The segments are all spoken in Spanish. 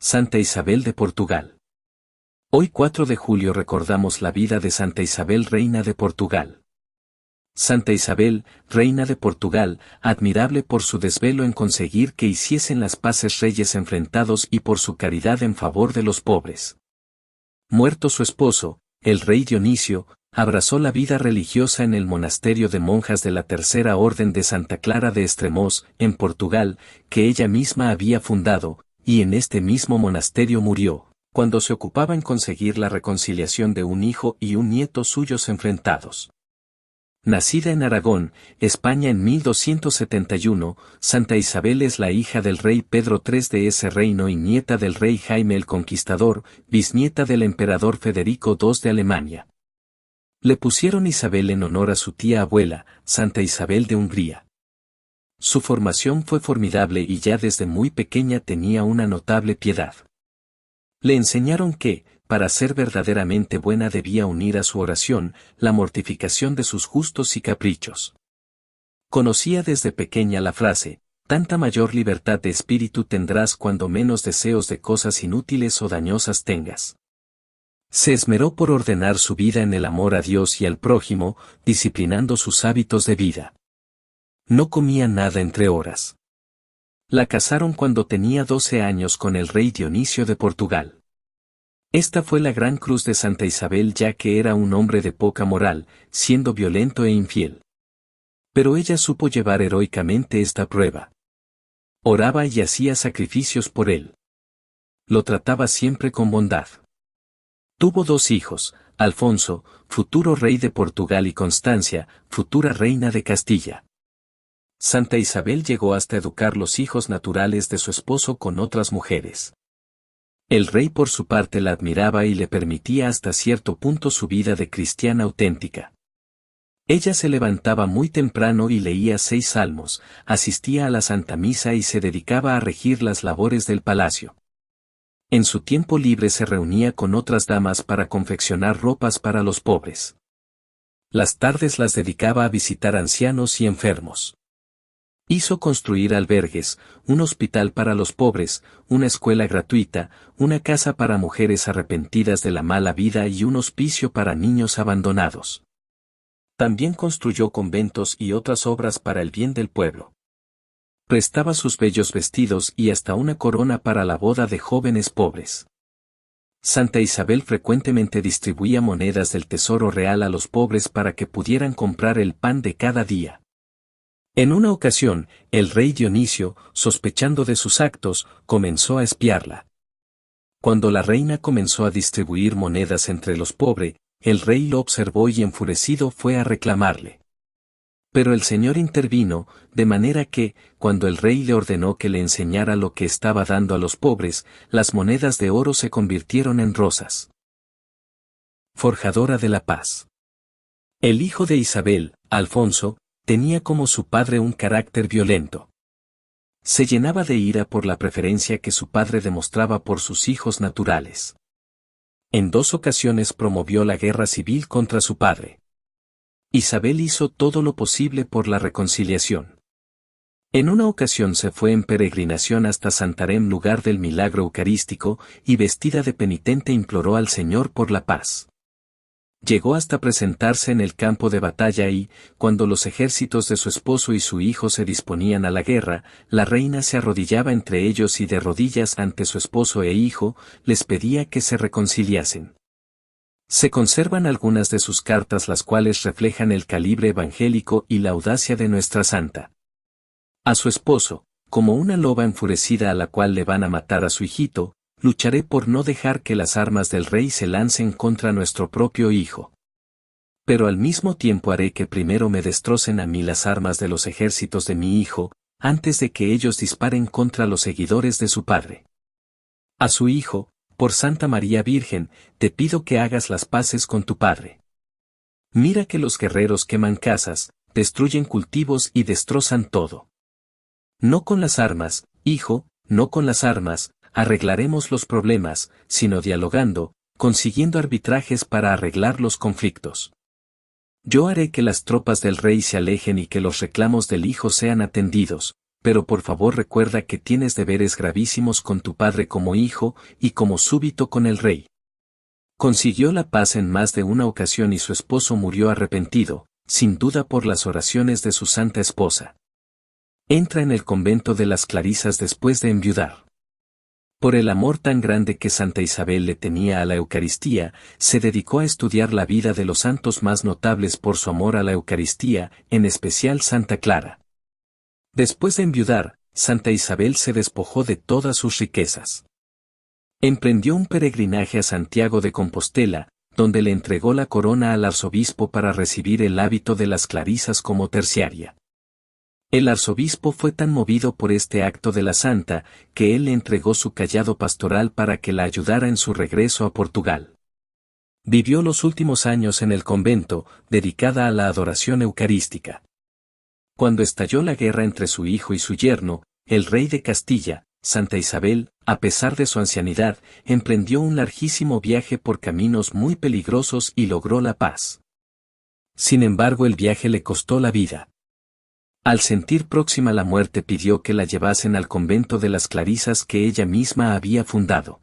Santa Isabel de Portugal. Hoy 4 de julio recordamos la vida de Santa Isabel, reina de Portugal. Santa Isabel, reina de Portugal, admirable por su desvelo en conseguir que hiciesen las paces reyes enfrentados y por su caridad en favor de los pobres. Muerto su esposo, el rey Dionisio, abrazó la vida religiosa en el monasterio de monjas de la Tercera Orden de Santa Clara de Estremoz, en Portugal, que ella misma había fundado, y en este mismo monasterio murió, cuando se ocupaba en conseguir la reconciliación de un hijo y un nieto suyos enfrentados. Nacida en Aragón, España en 1271, Santa Isabel es la hija del rey Pedro III de ese reino y nieta del rey Jaime el Conquistador, bisnieta del emperador Federico II de Alemania. Le pusieron Isabel en honor a su tía abuela, Santa Isabel de Hungría. Su formación fue formidable y ya desde muy pequeña tenía una notable piedad. Le enseñaron que, para ser verdaderamente buena debía unir a su oración la mortificación de sus gustos y caprichos. Conocía desde pequeña la frase, tanta mayor libertad de espíritu tendrás cuando menos deseos de cosas inútiles o dañosas tengas. Se esmeró por ordenar su vida en el amor a Dios y al prójimo, disciplinando sus hábitos de vida. No comía nada entre horas. La casaron cuando tenía 12 años con el rey Dionisio de Portugal. Esta fue la gran cruz de Santa Isabel ya que era un hombre de poca moral, siendo violento e infiel. Pero ella supo llevar heroicamente esta prueba. Oraba y hacía sacrificios por él. Lo trataba siempre con bondad. Tuvo dos hijos, Alfonso, futuro rey de Portugal y Constancia, futura reina de Castilla. Santa Isabel llegó hasta educar los hijos naturales de su esposo con otras mujeres. El rey por su parte la admiraba y le permitía hasta cierto punto su vida de cristiana auténtica. Ella se levantaba muy temprano y leía seis salmos, asistía a la Santa Misa y se dedicaba a regir las labores del palacio. En su tiempo libre se reunía con otras damas para confeccionar ropas para los pobres. Las tardes las dedicaba a visitar ancianos y enfermos. Hizo construir albergues, un hospital para los pobres, una escuela gratuita, una casa para mujeres arrepentidas de la mala vida y un hospicio para niños abandonados. También construyó conventos y otras obras para el bien del pueblo. Prestaba sus bellos vestidos y hasta una corona para la boda de jóvenes pobres. Santa Isabel frecuentemente distribuía monedas del tesoro real a los pobres para que pudieran comprar el pan de cada día. En una ocasión, el rey Dionisio, sospechando de sus actos, comenzó a espiarla. Cuando la reina comenzó a distribuir monedas entre los pobres, el rey lo observó y enfurecido fue a reclamarle. Pero el señor intervino, de manera que, cuando el rey le ordenó que le enseñara lo que estaba dando a los pobres, las monedas de oro se convirtieron en rosas. Forjadora de la paz. El hijo de Isabel, Alfonso, tenía como su padre un carácter violento. Se llenaba de ira por la preferencia que su padre demostraba por sus hijos naturales. En dos ocasiones promovió la guerra civil contra su padre. Isabel hizo todo lo posible por la reconciliación. En una ocasión se fue en peregrinación hasta Santarém lugar del milagro eucarístico y vestida de penitente imploró al Señor por la paz. Llegó hasta presentarse en el campo de batalla y, cuando los ejércitos de su esposo y su hijo se disponían a la guerra, la reina se arrodillaba entre ellos y de rodillas ante su esposo e hijo, les pedía que se reconciliasen. Se conservan algunas de sus cartas las cuales reflejan el calibre evangélico y la audacia de nuestra santa. A su esposo, como una loba enfurecida a la cual le van a matar a su hijito, lucharé por no dejar que las armas del rey se lancen contra nuestro propio hijo. Pero al mismo tiempo haré que primero me destrocen a mí las armas de los ejércitos de mi hijo, antes de que ellos disparen contra los seguidores de su padre. A su hijo, por Santa María Virgen, te pido que hagas las paces con tu padre. Mira que los guerreros queman casas, destruyen cultivos y destrozan todo. No con las armas, hijo, no con las armas, arreglaremos los problemas, sino dialogando, consiguiendo arbitrajes para arreglar los conflictos. Yo haré que las tropas del rey se alejen y que los reclamos del hijo sean atendidos, pero por favor recuerda que tienes deberes gravísimos con tu padre como hijo y como súbito con el rey. Consiguió la paz en más de una ocasión y su esposo murió arrepentido, sin duda por las oraciones de su santa esposa. Entra en el convento de las Clarisas después de enviudar. Por el amor tan grande que Santa Isabel le tenía a la Eucaristía, se dedicó a estudiar la vida de los santos más notables por su amor a la Eucaristía, en especial Santa Clara. Después de enviudar, Santa Isabel se despojó de todas sus riquezas. Emprendió un peregrinaje a Santiago de Compostela, donde le entregó la corona al arzobispo para recibir el hábito de las clarisas como terciaria. El arzobispo fue tan movido por este acto de la santa, que él le entregó su callado pastoral para que la ayudara en su regreso a Portugal. Vivió los últimos años en el convento, dedicada a la adoración eucarística. Cuando estalló la guerra entre su hijo y su yerno, el rey de Castilla, Santa Isabel, a pesar de su ancianidad, emprendió un larguísimo viaje por caminos muy peligrosos y logró la paz. Sin embargo, el viaje le costó la vida. Al sentir próxima la muerte pidió que la llevasen al convento de las Clarisas que ella misma había fundado.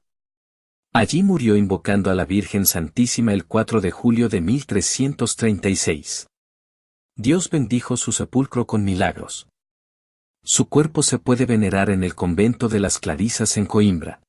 Allí murió invocando a la Virgen Santísima el 4 de julio de 1336. Dios bendijo su sepulcro con milagros. Su cuerpo se puede venerar en el convento de las Clarisas en Coimbra.